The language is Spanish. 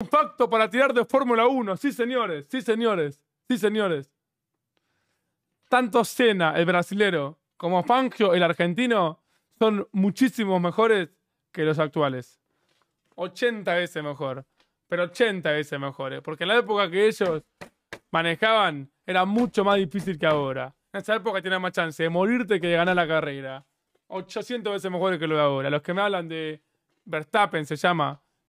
un pacto para tirar de Fórmula 1. Sí, señores, sí, señores, sí, señores. Tanto Senna, el brasilero, como Fangio, el argentino, son muchísimos mejores que los actuales. 80 veces mejor. Pero 80 veces mejores. ¿eh? Porque en la época que ellos manejaban era mucho más difícil que ahora. En esa época tenías más chance de morirte que de ganar la carrera. 800 veces mejores que lo de ahora. Los que me hablan de Verstappen se llama